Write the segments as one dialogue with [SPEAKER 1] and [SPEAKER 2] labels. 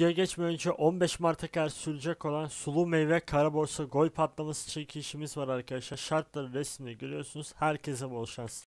[SPEAKER 1] Videoya geçmeden önce 15 Mart'a kadar sürecek olan sulu meyve kara borsa gol patlaması çekişimiz var arkadaşlar. Şartları resimde görüyorsunuz. Herkese bol şans.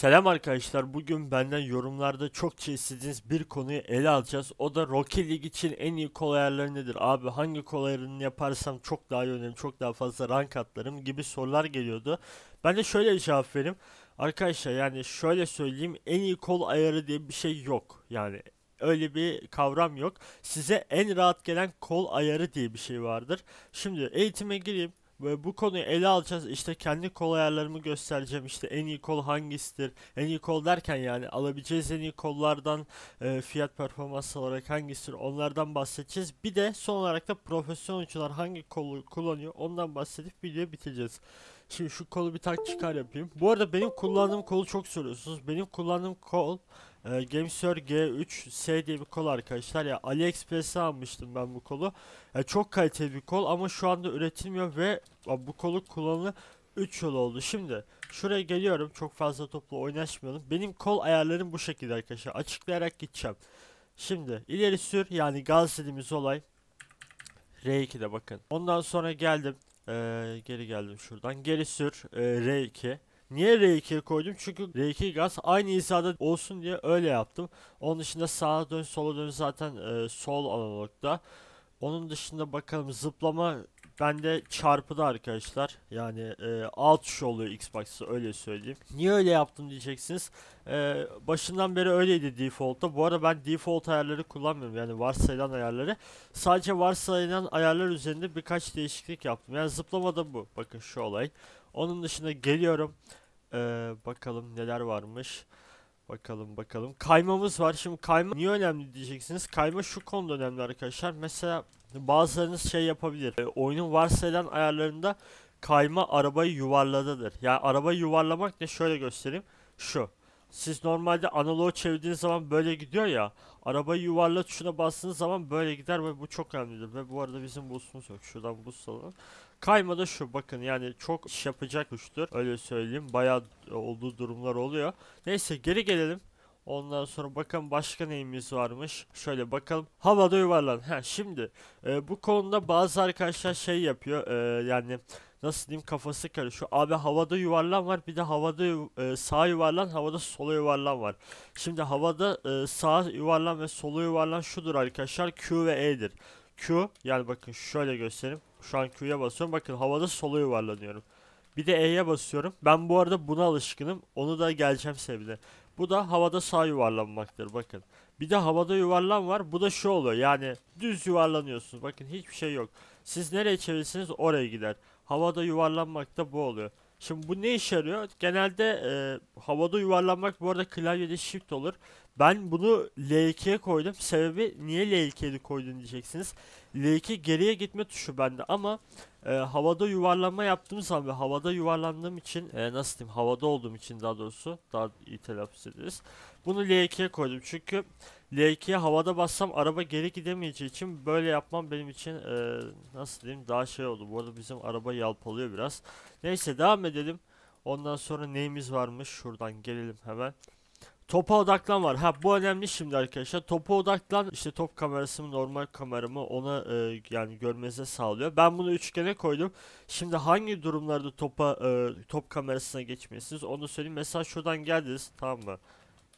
[SPEAKER 1] Selam arkadaşlar. Bugün benden yorumlarda çok istediğiniz bir konuyu ele alacağız. O da Rocket League için en iyi kol ayarları nedir? Abi hangi kol ayarını yaparsam çok daha iyi oynarım, çok daha fazla rank atlarım gibi sorular geliyordu. Ben de şöyle cevap vereyim. Arkadaşlar yani şöyle söyleyeyim. En iyi kol ayarı diye bir şey yok. Yani öyle bir kavram yok. Size en rahat gelen kol ayarı diye bir şey vardır. Şimdi eğitime gireyim. Ve bu konuyu ele alacağız. İşte kendi kol ayarlarımı göstereceğim. İşte en iyi kol hangisidir? En iyi kol derken yani alabileceğiz en iyi kollardan e, fiyat performans olarak hangisidir? Onlardan bahsedeceğiz. Bir de son olarak da profesyonel oyuncular hangi kolu kullanıyor? Ondan bahsedip videoyu bitireceğiz. Şimdi şu kolu bir tak çıkar yapayım. Bu arada benim kullandığım kolu çok soruyorsunuz. Benim kullandığım kol e, Gamesur G3S diye bir kol arkadaşlar. Ya AliExpress'e almıştım ben bu kolu. Ya, çok kaliteli bir kol ama şu anda üretilmiyor ve bu kolu kullanı 3 yıl oldu. Şimdi şuraya geliyorum. Çok fazla topla oynaşmayalım. Benim kol ayarlarım bu şekilde arkadaşlar. Açıklayarak gideceğim. Şimdi ileri sür yani gaz dediğimiz olay R2'de bakın. Ondan sonra geldim. Ee, geri geldim şuradan. Geri sür. Ee, R2. Niye R2'ye koydum? Çünkü R2 gaz aynı hizada olsun diye öyle yaptım. Onun dışında sağa dön sola dön zaten e, sol analogda. Onun dışında bakalım zıplama ben de çarpıda arkadaşlar. Yani e, alt tuş oluyor Xbox'ta öyle söyleyeyim. Niye öyle yaptım diyeceksiniz. E, başından beri öyleydi default'ta. Bu arada ben default ayarları kullanmıyorum. Yani varsayılan ayarları. Sadece varsayılan ayarlar üzerinde birkaç değişiklik yaptım. Yani zıplamada bu. Bakın şu olay. Onun dışında geliyorum. E, bakalım neler varmış. Bakalım bakalım. Kaymamız var. Şimdi kayma niye önemli diyeceksiniz. Kayma şu konuda önemli arkadaşlar. Mesela Bazılarınız şey yapabilir. E, oyunun varsayılan ayarlarında kayma arabayı yuvarladıdır. Yani arabayı yuvarlamak ne şöyle göstereyim. Şu. Siz normalde analogu çevirdiğiniz zaman böyle gidiyor ya. Arabayı yuvarla tuşuna bastığınız zaman böyle gider ve bu çok önemlidir. Ve bu arada bizim busumuz yok. Şuradan bus alalım. Kayma da şu bakın yani çok iş yapacak tuştur. Öyle söyleyeyim. Bayağı e, olduğu durumlar oluyor. Neyse geri gelelim. Ondan sonra bakın başka neyimiz varmış. Şöyle bakalım. Havada yuvarlan. Ha şimdi e, bu konuda bazı arkadaşlar şey yapıyor. E, yani nasıl diyeyim kafası karışıyor. Abi havada yuvarlan var bir de havada e, sağ yuvarlan havada sola yuvarlan var. Şimdi havada e, sağ yuvarlan ve sola yuvarlan şudur arkadaşlar Q ve E'dir. Q yani bakın şöyle göstereyim. Şu an Q'ya basıyorum. Bakın havada sola yuvarlanıyorum. Bir de E'ye basıyorum. Ben bu arada buna alışkınım. Onu da geleceğim sevgili. Bu da havada sağ yuvarlanmaktır bakın. Bir de havada yuvarlan var. Bu da şu oluyor yani düz yuvarlanıyorsunuz. Bakın hiçbir şey yok. Siz nereye çevirsiniz oraya gider. Havada yuvarlanmak da bu oluyor. Şimdi bu ne işe yarıyor? Genelde e, havada yuvarlanmak bu arada klavyede shift olur. Ben bunu L2'ye koydum. Sebebi niye L2'ye koydun diyeceksiniz. L2 geriye gitme tuşu bende ama e, havada yuvarlanma yaptığım zaman ve havada yuvarlandığım için e, nasıl diyeyim havada olduğum için daha doğrusu daha iyi telaffuz ederiz. Bunu L2'ye koydum çünkü L2'ye havada bassam araba geri gidemeyeceği için böyle yapmam benim için e, nasıl diyeyim daha şey oldu. Bu arada bizim araba yalpalıyor biraz. Neyse devam edelim. Ondan sonra neyimiz varmış şuradan gelelim hemen. Topa odaklan var. Ha bu önemli şimdi arkadaşlar. Topa odaklan işte top kamerası mı normal kameramı ona e, yani görmenize sağlıyor. Ben bunu üçgene koydum. Şimdi hangi durumlarda topa e, top kamerasına geçmeyesiniz onu söyleyeyim. Mesela şuradan geldiniz tamam mı?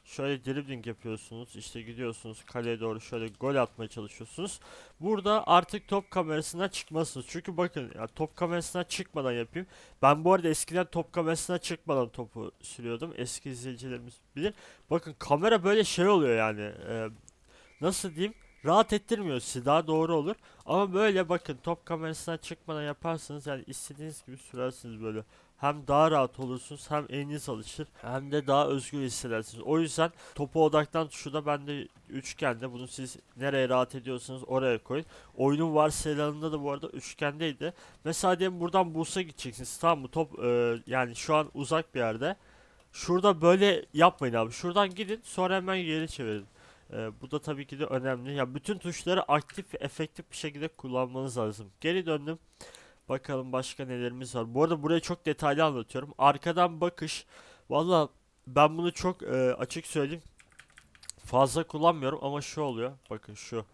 [SPEAKER 1] Şöyle dribbling yapıyorsunuz. işte gidiyorsunuz kaleye doğru şöyle gol atmaya çalışıyorsunuz. Burada artık top kamerasına çıkmasınız. Çünkü bakın ya top kamerasına çıkmadan yapayım. Ben bu arada eskiden top kamerasına çıkmadan topu sürüyordum. Eski izleyicilerimiz bilir. Bakın kamera böyle şey oluyor yani. E, nasıl diyeyim? rahat ettirmiyor sizi daha doğru olur. Ama böyle bakın top kamerasına çıkmadan yaparsanız yani istediğiniz gibi sürersiniz böyle hem daha rahat olursunuz hem eliniz alışır hem de daha özgür hissedersiniz. O yüzden topu odaktan tuşuna ben de üçgende bunu siz nereye rahat ediyorsanız oraya koyun. Oyunun varsayılanında da bu arada üçgendeydi. Mesela diyelim buradan Bursa gideceksiniz tamam mı? Top e, yani şu an uzak bir yerde. Şurada böyle yapmayın abi. Şuradan gidin sonra hemen geri çevirin. Ee, bu da tabii ki de önemli. Ya bütün tuşları aktif efektif bir şekilde kullanmanız lazım. Geri döndüm. Bakalım başka nelerimiz var. Bu arada buraya çok detaylı anlatıyorum. Arkadan bakış. Valla ben bunu çok e, açık söyleyeyim. Fazla kullanmıyorum ama şu oluyor. Bakın şu.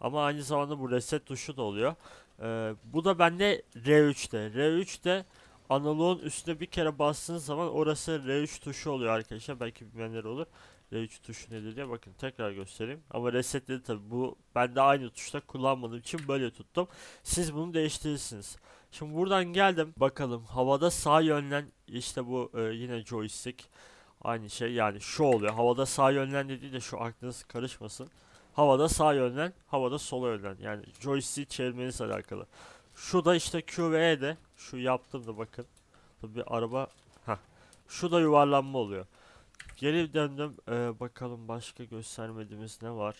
[SPEAKER 1] Ama aynı zamanda bu reset tuşu da oluyor. E, bu da bende R3'te. R3'te analoğun üstüne bir kere bastığınız zaman orası R3 tuşu oluyor arkadaşlar. Belki bilenler olur. R3 tuşu nedir diye bakın tekrar göstereyim. Ama resetledi tabi bu ben de aynı tuşta kullanmadığım için böyle tuttum. Siz bunu değiştirirsiniz. Şimdi buradan geldim bakalım havada sağ yönlen işte bu e, yine joystick aynı şey yani şu oluyor havada sağ yönlen dediği de şu aklınız karışmasın. Havada sağ yönlen havada sola yönlen yani joystick çevirmeniz alakalı. Şu da işte Q ve E'de şu yaptım da bakın. Tabi araba ha şu da yuvarlanma oluyor. Geri döndüm. Ee, bakalım başka göstermediğimiz ne var.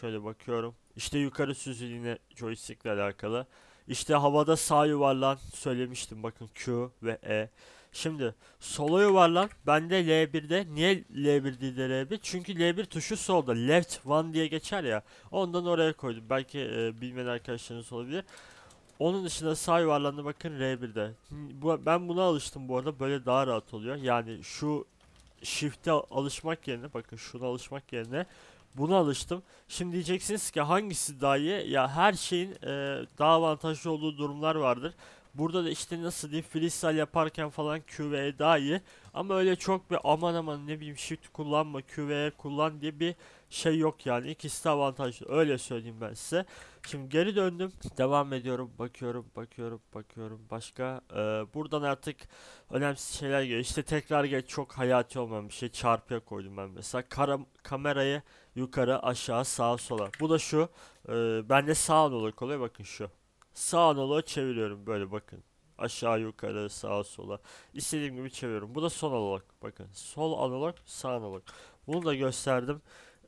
[SPEAKER 1] Şöyle bakıyorum. İşte yukarı süzül yine joystick ile alakalı. İşte havada sağ yuvarlan söylemiştim bakın Q ve E. Şimdi sola yuvarlan bende L1'de. Niye L1 değil de L1? Çünkü L1 tuşu solda. Left one diye geçer ya. Ondan oraya koydum. Belki e, bilmeyen arkadaşlarınız olabilir. Onun dışında sağ yuvarlandı bakın R1'de. Bu, ben buna alıştım bu arada. Böyle daha rahat oluyor. Yani şu shift'e alışmak yerine bakın şuna alışmak yerine buna alıştım. Şimdi diyeceksiniz ki hangisi daha iyi? Ya her şeyin e, daha avantajlı olduğu durumlar vardır. Burada da işte nasıl diyeyim freestyle yaparken falan QV'ye daha iyi. Ama öyle çok bir aman aman ne bileyim shift kullanma QV'ye kullan diye bir şey yok yani. İkisi de avantajlı öyle söyleyeyim ben size. Şimdi geri döndüm. Devam ediyorum. Bakıyorum, bakıyorum, bakıyorum. Başka ee, buradan artık önemsiz şeyler geliyor. İşte tekrar geç çok hayati olmayan bir şey. Çarpıya koydum ben mesela. Kara, kamerayı yukarı, aşağı, sağa, sola. Bu da şu. E, bende sağ olarak oluyor. Bakın şu sağa sola çeviriyorum böyle bakın. Aşağı yukarı sağa sola. istediğim gibi çeviriyorum. Bu da sol analog. Bakın sol analog sağ analog. Bunu da gösterdim.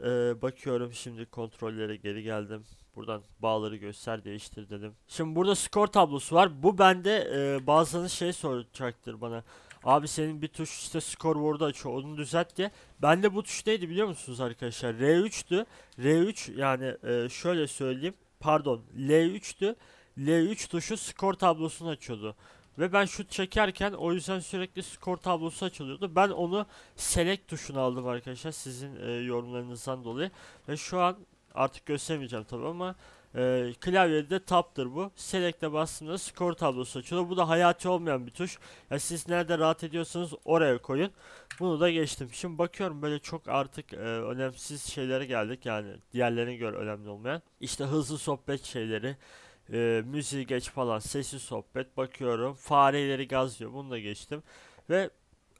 [SPEAKER 1] Ee, bakıyorum şimdi kontrollere geri geldim. Buradan bağları göster değiştir dedim. Şimdi burada skor tablosu var. Bu bende e, bazıları şey soracaktır bana. Abi senin bir tuş işte scoreboard'u açıyor onu düzelt diye. Bende bu tuş neydi biliyor musunuz arkadaşlar? R3'tü. R3 yani e, şöyle söyleyeyim. Pardon L3'tü. L3 tuşu skor tablosunu açıyordu. Ve ben şut çekerken o yüzden sürekli skor tablosu açılıyordu. Ben onu select tuşuna aldım arkadaşlar sizin e, yorumlarınızdan dolayı. Ve şu an artık göstermeyeceğim tabi ama e, klavyede taptır bu. Select'e bastığımda skor tablosu açılıyor. Bu da hayati olmayan bir tuş. Yani siz nerede rahat ediyorsanız oraya koyun. Bunu da geçtim. Şimdi bakıyorum böyle çok artık e, önemsiz şeylere geldik yani diğerlerine göre önemli olmayan. İşte hızlı sohbet şeyleri e, müziği geç falan. sesi sohbet bakıyorum. Fareleri gaz Bunu da geçtim. Ve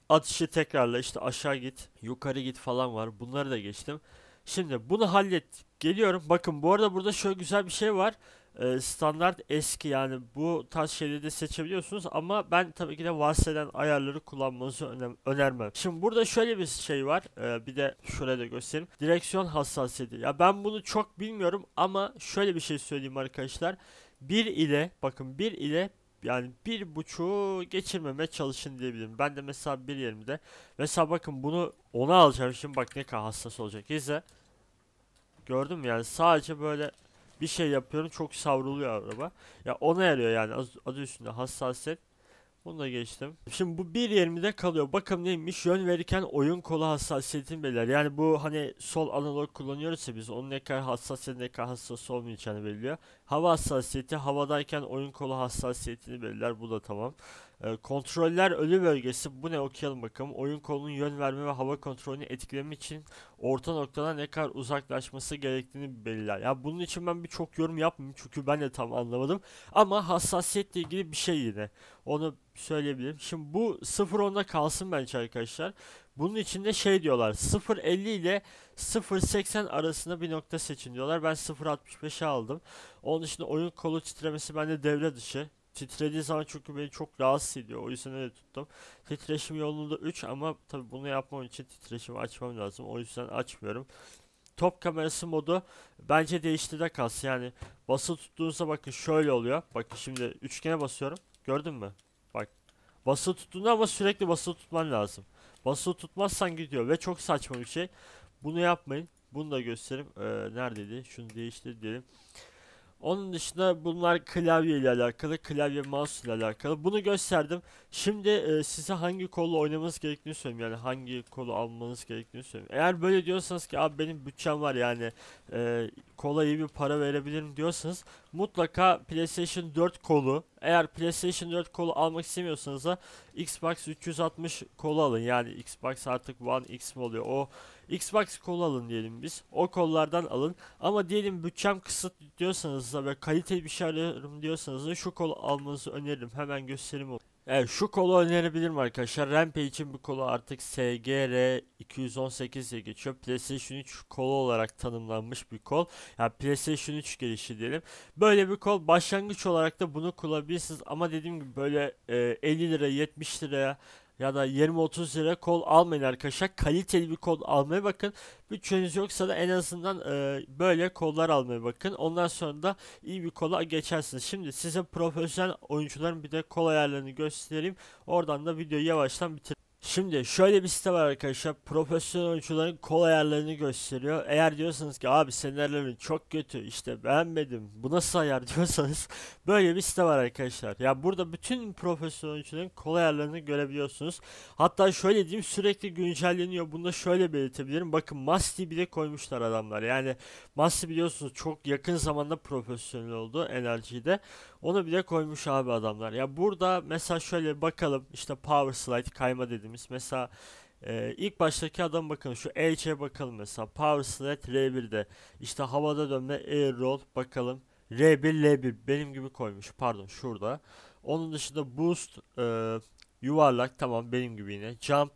[SPEAKER 1] atışı tekrarla işte aşağı git, yukarı git falan var. Bunları da geçtim. Şimdi bunu hallet. Geliyorum. Bakın bu arada burada şöyle güzel bir şey var. Ee, standart eski yani bu tarz şeyleri de seçebiliyorsunuz ama ben tabii ki de bahseden ayarları kullanmanızı önermem. Şimdi burada şöyle bir şey var e, bir de şöyle da göstereyim. Direksiyon hassasiyeti. Ya ben bunu çok bilmiyorum ama şöyle bir şey söyleyeyim arkadaşlar. 1 ile bakın 1 ile yani bir buçuğu geçirmeme çalışın diyebilirim. Ben de mesela bir yerimde. Mesela bakın bunu ona alacağım. Şimdi bak ne kadar hassas olacak. İzle. Gördün mü yani sadece böyle bir şey yapıyorum çok savruluyor araba. Ya ona yarıyor yani adı üstünde hassasiyet. Bunu da geçtim. Şimdi bu 1.20'de kalıyor. Bakın neymiş yön verirken oyun kolu hassasiyetini belirler. Yani bu hani sol analog kullanıyoruz ya biz onun ne kadar hassasiyet ne kadar hassas olmayacağını belirliyor. Hava hassasiyeti havadayken oyun kolu hassasiyetini belirler. Bu da tamam. E, kontroller ölü bölgesi bu ne okuyalım bakalım. Oyun kolunun yön verme ve hava kontrolünü etkileme için orta noktadan ne kadar uzaklaşması gerektiğini belirler. Ya bunun için ben bir çok yorum yapmayayım çünkü ben de tam anlamadım. Ama hassasiyetle ilgili bir şey yine. Onu söyleyebilirim. Şimdi bu 0.10'da kalsın bence arkadaşlar. Bunun içinde şey diyorlar 0.50 ile 0.80 arasında bir nokta seçin diyorlar. Ben 0.65'e aldım. Onun için oyun kolu titremesi bende devre dışı titrediği zaman çünkü beni çok rahatsız ediyor. O yüzden de tuttum. Titreşim yolunda 3 ama tabi bunu yapmam için titreşimi açmam lazım. O yüzden açmıyorum. Top kamerası modu bence değişti de kas. Yani basılı tuttuğunuzda bakın şöyle oluyor. Bakın şimdi üçgene basıyorum. Gördün mü? Bak. Basılı tuttuğunda ama sürekli basılı tutman lazım. Basılı tutmazsan gidiyor ve çok saçma bir şey. Bunu yapmayın. Bunu da göstereyim. Ee, neredeydi? Şunu değiştir diyelim. Onun dışında bunlar klavye ile alakalı, klavye mouse ile alakalı. Bunu gösterdim. Şimdi e, size hangi kolu oynamanız gerektiğini söyleyeyim. Yani hangi kolu almanız gerektiğini söyleyeyim. Eğer böyle diyorsanız ki abi benim bütçem var yani e, kola iyi bir para verebilirim diyorsanız mutlaka PlayStation 4 kolu eğer PlayStation 4 kolu almak istemiyorsanız da Xbox 360 kolu alın. Yani Xbox artık One X mi oluyor? O Xbox kolu alın diyelim biz. O kollardan alın. Ama diyelim bütçem kısıt diyorsanız da ve kaliteli bir şey arıyorum diyorsanız da şu kolu almanızı öneririm. Hemen göstereyim. Evet şu kolu önerebilirim arkadaşlar. Rampage için bu kolu artık SGR 218 ile geçiyor. PlayStation 3 kolu olarak tanımlanmış bir kol. Yani PlayStation 3 gelişi diyelim. Böyle bir kol başlangıç olarak da bunu kullanabilirsiniz. Ama dediğim gibi böyle e, 50 lira 70 liraya ya da 20-30 lira kol almayın arkadaşlar. Kaliteli bir kol almaya bakın. Bütçeniz yoksa da en azından e, böyle kollar almaya bakın. Ondan sonra da iyi bir kola geçersiniz. Şimdi size profesyonel oyuncuların bir de kol ayarlarını göstereyim. Oradan da videoyu yavaştan bitir. Şimdi şöyle bir site var arkadaşlar. Profesyonel oyuncuların kol ayarlarını gösteriyor. Eğer diyorsanız ki abi senin çok kötü işte beğenmedim bu nasıl ayar diyorsanız böyle bir site var arkadaşlar. Ya burada bütün profesyonel oyuncuların kol ayarlarını görebiliyorsunuz. Hatta şöyle diyeyim sürekli güncelleniyor. Bunu da şöyle belirtebilirim. Bakın Masti bile koymuşlar adamlar. Yani Masti biliyorsunuz çok yakın zamanda profesyonel oldu enerjide. Onu bile koymuş abi adamlar. Ya burada mesela şöyle bakalım işte Power Slide kayma dediğimiz dediğimiz mesela e, ilk baştaki adam bakın şu H'e bakalım mesela Power Sled R1'de işte havada dönme Air Roll bakalım R1 L1 benim gibi koymuş pardon şurada. Onun dışında Boost e, yuvarlak tamam benim gibi yine Jump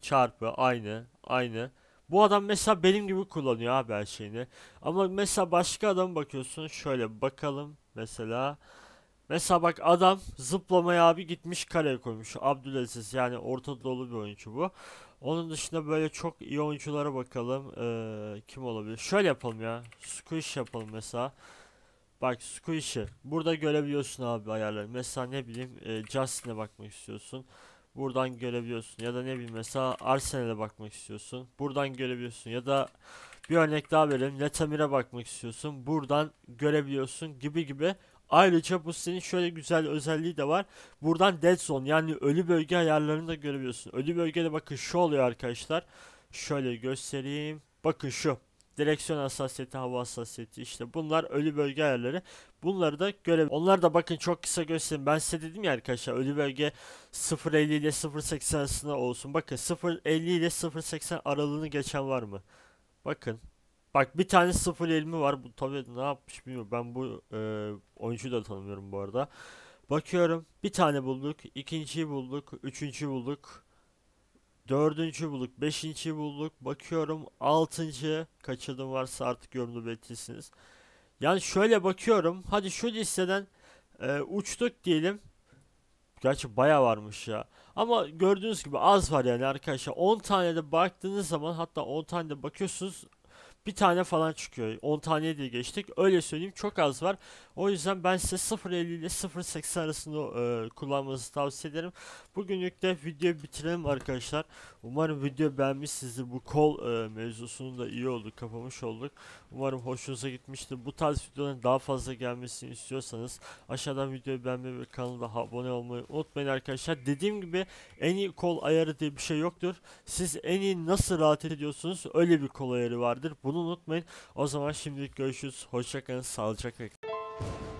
[SPEAKER 1] çarpı aynı aynı. Bu adam mesela benim gibi kullanıyor abi her şeyini. Ama mesela başka adam bakıyorsun şöyle bakalım mesela Mesela bak adam zıplamaya abi gitmiş kaleye koymuş. Abdülaziz yani Orta Doğulu bir oyuncu bu. Onun dışında böyle çok iyi oyunculara bakalım. Ee, kim olabilir? Şöyle yapalım ya. Squish yapalım mesela. Bak Squish'i. Burada görebiliyorsun abi ayarları. Mesela ne bileyim e, Justin'e bakmak istiyorsun. Buradan görebiliyorsun. Ya da ne bileyim mesela Arsenal'e bakmak istiyorsun. Buradan görebiliyorsun. Ya da bir örnek daha verelim. Letamir'e bakmak istiyorsun. Buradan görebiliyorsun gibi gibi Ayrıca bu senin şöyle güzel özelliği de var. Buradan dead zone yani ölü bölge ayarlarını da görebiliyorsun. Ölü bölgede bakın şu oluyor arkadaşlar. Şöyle göstereyim. Bakın şu. Direksiyon hassasiyeti, hava hassasiyeti işte bunlar ölü bölge ayarları. Bunları da görev. Onlar da bakın çok kısa göstereyim. Ben size dedim ya arkadaşlar ölü bölge 0.50 ile 0.80 arasında olsun. Bakın 0.50 ile 0.80 aralığını geçen var mı? Bakın Bak bir tane sıfır elmi var. Bu tabii ne yapmış bilmiyorum. Ben bu e, oyuncuyu da tanımıyorum bu arada. Bakıyorum. Bir tane bulduk. ikinciyi bulduk. üçüncü bulduk. Dördüncü bulduk. beşinci bulduk. Bakıyorum. Altıncı. Kaçırdım varsa artık yorumlu belirtirsiniz. Yani şöyle bakıyorum. Hadi şu listeden e, uçtuk diyelim. Gerçi baya varmış ya. Ama gördüğünüz gibi az var yani arkadaşlar. 10 tane de baktığınız zaman hatta 10 tane de bakıyorsunuz bir tane falan çıkıyor. 10 tane diye geçtik. Öyle söyleyeyim çok az var. O yüzden ben size 0.50 ile 0.80 arasında e, kullanmanızı tavsiye ederim. Bugünlük de videoyu bitirelim arkadaşlar. Umarım video beğenmişsinizdir. Bu kol e, mevzusunu da iyi oldu. Kapamış olduk. Umarım hoşunuza gitmiştir. Bu tarz videoların daha fazla gelmesini istiyorsanız aşağıdan videoyu beğenmeyi ve kanala abone olmayı unutmayın arkadaşlar. Dediğim gibi en iyi kol ayarı diye bir şey yoktur. Siz en iyi nasıl rahat ediyorsunuz öyle bir kol ayarı vardır. Bu bunu unutmayın. O zaman şimdilik görüşürüz. Hoşçakalın. Sağlıcakla. kalın.